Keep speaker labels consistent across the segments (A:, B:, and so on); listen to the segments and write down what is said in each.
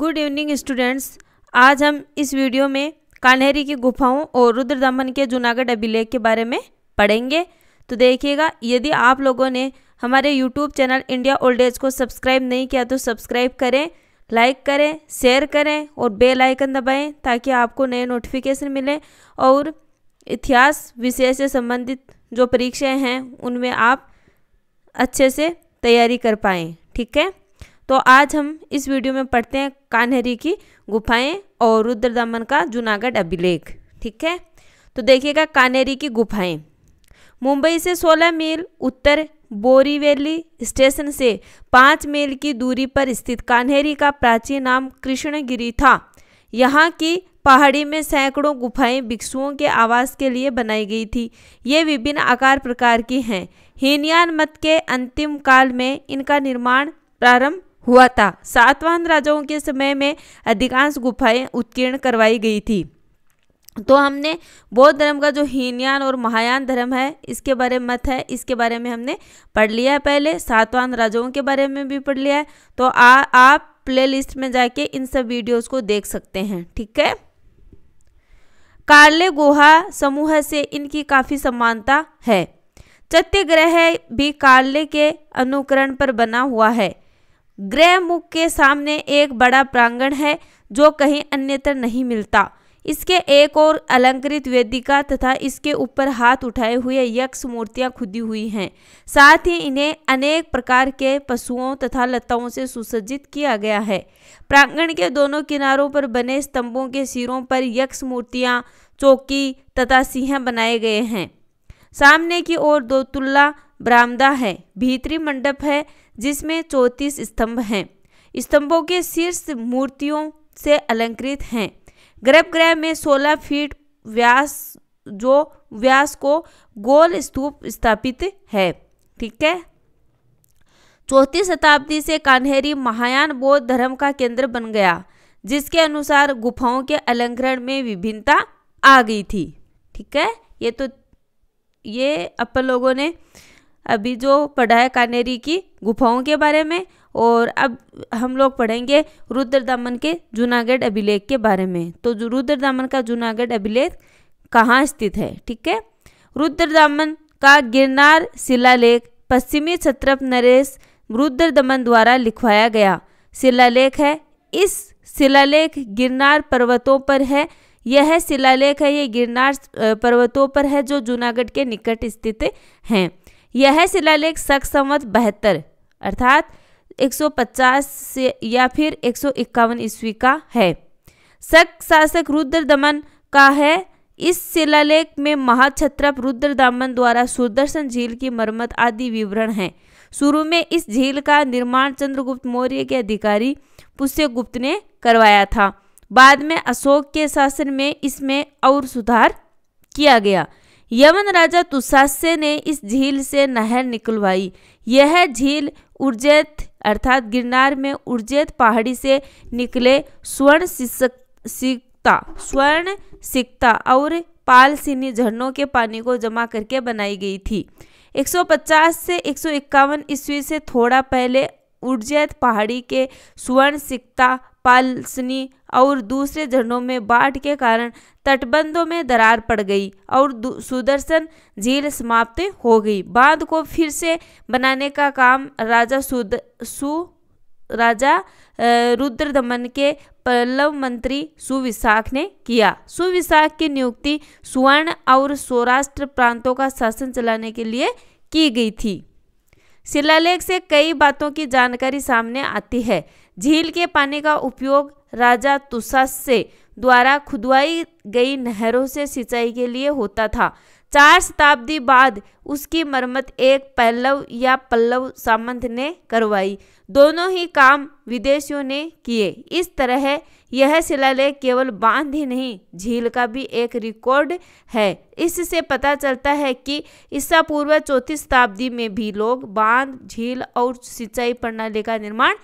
A: good evening students आज हम इस वीडियो में कान्हेरी की गुफाओं और रुद्र दमन के जूनागढ़ अभिलेख के बारे में पढ़ेंगे तो देखिएगा यदि आप लोगों ने हमारे YouTube channel India old age को सब्सक्राइब नहीं किया तो सब्सक्राइब करें लाइक करें शेयर करें और बेल आइकन दबाएं ताकि आपको नए नोटिफिकेशन मिले और इतिहास विषय से संबंधित जो परीक्षाएँ हैं उनमें आप अच्छे से तैयारी कर पाएँ ठीक है तो आज हम इस वीडियो में पढ़ते हैं कान्हरी की गुफाएं और रुद्र दमन का जूनागढ़ अभिलेख ठीक है तो देखिएगा कान्हेरी की गुफाएं मुंबई से 16 मील उत्तर बोरीवेली स्टेशन से पाँच मील की दूरी पर स्थित कान्हेरी का प्राचीन नाम कृष्णगिरी था यहाँ की पहाड़ी में सैकड़ों गुफाएं भिक्षुओं के आवास के लिए बनाई गई थी ये विभिन्न आकार प्रकार की हैं हीनयान मत के अंतिम काल में इनका निर्माण प्रारंभ हुआ था सातवान राजाओं के समय में अधिकांश गुफाएं उत्कीर्ण करवाई गई थी तो हमने बौद्ध धर्म का जो हीनयान और महायान धर्म है इसके बारे में मत है इसके बारे में हमने पढ़ लिया है पहले सातवान राजाओं के बारे में भी पढ़ लिया है तो आ, आप प्लेलिस्ट में जाके इन सब वीडियोस को देख सकते हैं ठीक है कार्ले गोहा समूह से इनकी काफ़ी समानता है ग्रह भी कार्ले के अनुकरण पर बना हुआ है ग्रह मुख के सामने एक बड़ा प्रांगण है जो कहीं अन्यत्र नहीं मिलता इसके एक और अलंकृत वेदिका तथा इसके ऊपर हाथ उठाए हुए यक्ष मूर्तियां खुदी हुई हैं साथ ही इन्हें अनेक प्रकार के पशुओं तथा लताओं से सुसज्जित किया गया है प्रांगण के दोनों किनारों पर बने स्तंभों के सिरों पर यक्ष मूर्तियां चौकी तथा सिंह बनाए गए हैं सामने की ओर दो तुल्ला बरामदा है भीतरी मंडप है जिसमें चौंतीस स्तंभ हैं स्तंभों के शीर्ष मूर्तियों से अलंकृत हैं गर्भगृह में 16 फीट व्यास जो व्यास को गोल स्तूप स्थापित है ठीक है चौथी शताब्दी से कान्हेरी महायान बौद्ध धर्म का केंद्र बन गया जिसके अनुसार गुफाओं के अलंकरण में विभिन्नता आ गई थी ठीक है ये तो ये अपन लोगों ने अभी जो पढ़ा है कानेरी की गुफाओं के बारे में और अब हम लोग पढ़ेंगे रुद्र दमन के जूनागढ़ अभिलेख के बारे में तो जो रुद्र दमन का जूनागढ़ अभिलेख कहाँ स्थित है ठीक है रुद्र दमन का गिरनार शिलालेख पश्चिमी छत्रप नरेश रुद्र दमन द्वारा लिखवाया गया शिलालेख है इस शिलालेख गिरनार पर्वतों पर है यह शिलालेख है ये गिरनार पर्वतों पर है जो जूनागढ़ के निकट स्थित हैं यह शिलालेख सख संवत बहत्तर अर्थात 150 से या फिर एक सौ ईस्वी का है सख शासक रुद्र दमन का है इस शिलालेख में महाक्षत्र रुद्र दामन द्वारा सुदर्शन झील की मरम्मत आदि विवरण है शुरू में इस झील का निर्माण चंद्रगुप्त मौर्य के अधिकारी पुष्यगुप्त ने करवाया था बाद में अशोक के शासन में इसमें और सुधार किया गया यमन राजा तुषास्य ने इस झील से नहर निकलवाई यह झील उर्जैत अर्थात गिरनार में उर्जैत पहाड़ी से निकले स्वर्ण सिक्ता स्वर्ण सिक्ता और पालसिनी झरनों के पानी को जमा करके बनाई गई थी 150 से एक ईस्वी से थोड़ा पहले उर्जैत पहाड़ी के स्वर्ण सिक्ता पालसनी और दूसरे झरनों में बाढ़ के कारण तटबंधों में दरार पड़ गई और सुदर्शन झील समाप्त हो गई बांध को फिर से बनाने का काम राजा सुद सु राजा रुद्रदमन के पल्लव मंत्री सुविशाख ने किया सुविशाख की नियुक्ति सुवर्ण और सौराष्ट्र प्रांतों का शासन चलाने के लिए की गई थी शिलालेख से कई बातों की जानकारी सामने आती है झील के पानी का उपयोग राजा तुसासे द्वारा खुदवाई गई नहरों से सिंचाई के लिए होता था चार शताब्दी बाद उसकी मरम्मत एक पल्लव या पल्लव सामंत ने करवाई दोनों ही काम विदेशियों ने किए इस तरह यह शिलालेख केवल बांध ही नहीं झील का भी एक रिकॉर्ड है इससे पता चलता है कि ईसा पूर्व चौथी शताब्दी में भी लोग बांध झील और सिंचाई प्रणाली का निर्माण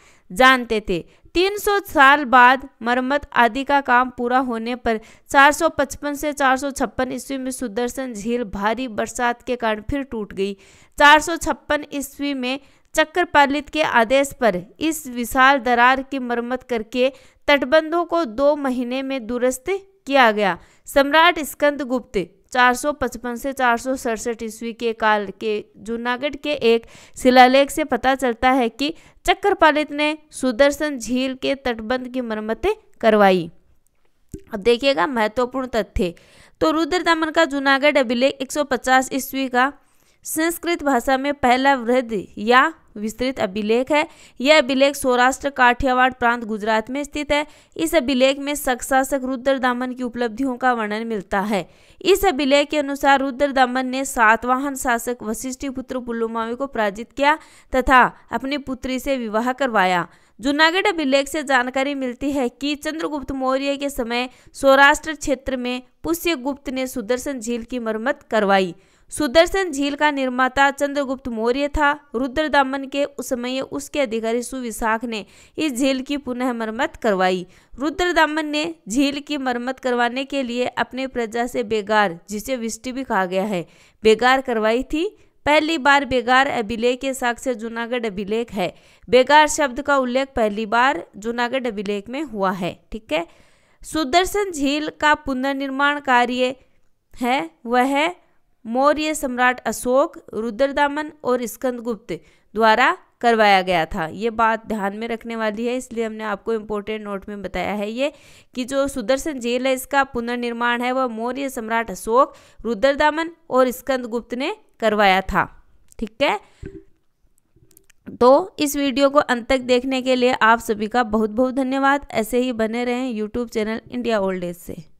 A: जानते थे 300 साल बाद मरम्मत आदि का काम पूरा होने पर 455 से 456 ईस्वी में सुदर्शन झील भारी बरसात के कारण फिर टूट गई 456 ईस्वी में चक्रपालित के आदेश पर इस विशाल दरार की मरम्मत करके तटबंधों को दो महीने में दुरुस्त किया गया सम्राट स्कंद गुप्त 455 से चार ईस्वी के काल के जूनागढ़ के एक शिलालेख से पता चलता है कि चक्रपालित ने सुदर्शन झील के तटबंध की मरम्मत करवाई अब देखिएगा महत्वपूर्ण तथ्य तो रुद्र दमन का जूनागढ़ अभिलेख 150 ईस्वी का संस्कृत भाषा में पहला वृद्ध या विस्तृत अभिलेख है यह अभिलेख सौराष्ट्र काठियावाड़ प्रांत गुजरात में स्थित है इस अभिलेख में सक्शासक रुद्र दामन की उपलब्धियों का वर्णन मिलता है इस अभिलेख के अनुसार रुद्र दामन ने सातवाहन शासक वशिष्ठ पुत्र पुलुमावी को पराजित किया तथा अपनी पुत्री से विवाह करवाया जूनागढ़ अभिलेख से जानकारी मिलती है कि चंद्रगुप्त मौर्य के समय सौराष्ट्र क्षेत्र में पुष्यगुप्त ने सुदर्शन झील की मरम्मत करवाई सुदर्शन झील का निर्माता चंद्रगुप्त मौर्य था रुद्र दामन के उस समय उसके अधिकारी सुविशाख ने इस झील की पुनः मरम्मत करवाई रुद्र दामन ने झील की मरम्मत करवाने के लिए अपने प्रजा से बेगार जिसे विष्टि भी कहा गया है बेगार करवाई थी पहली बार बेगार अभिलेख के साक्ष्य जूनागढ़ अभिलेख है बेगार शब्द का उल्लेख पहली बार जूनागढ़ अभिलेख में हुआ है ठीक है सुदर्शन झील का पुनर्निर्माण कार्य है वह मौर्य सम्राट अशोक रुद्रदामन और स्कंदगुप्त द्वारा करवाया गया था ये बात ध्यान में रखने वाली है इसलिए हमने आपको इम्पोर्टेंट नोट में बताया है ये कि जो सुदर्शन जेल है इसका पुनर्निर्माण है वह मौर्य सम्राट अशोक रुद्रदामन और स्कंदगुप्त ने करवाया था ठीक है तो इस वीडियो को अंत तक देखने के लिए आप सभी का बहुत बहुत धन्यवाद ऐसे ही बने रहें YouTube channel India old age से